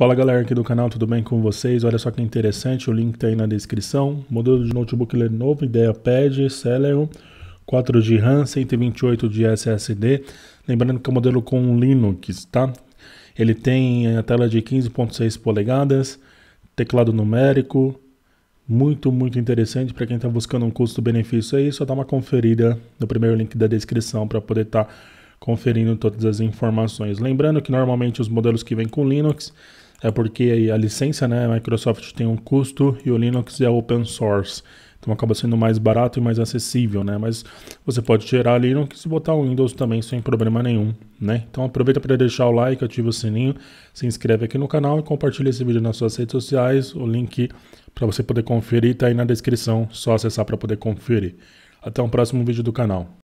Fala galera aqui do canal, tudo bem com vocês? Olha só que interessante, o link tá aí na descrição. Modelo de notebook Lenovo, IdeaPad, Celeron, 4 de RAM, 128 de SSD. Lembrando que é um modelo com Linux, tá? Ele tem a tela de 15.6 polegadas, teclado numérico, muito, muito interessante para quem está buscando um custo-benefício aí, só dá uma conferida no primeiro link da descrição para poder estar tá conferindo todas as informações. Lembrando que normalmente os modelos que vêm com Linux é porque a licença, né, a Microsoft tem um custo e o Linux é open source. Então acaba sendo mais barato e mais acessível, né? Mas você pode gerar Linux e botar o Windows também sem problema nenhum, né? Então aproveita para deixar o like, ativa o sininho, se inscreve aqui no canal e compartilha esse vídeo nas suas redes sociais. O link para você poder conferir está aí na descrição, só acessar para poder conferir. Até o um próximo vídeo do canal.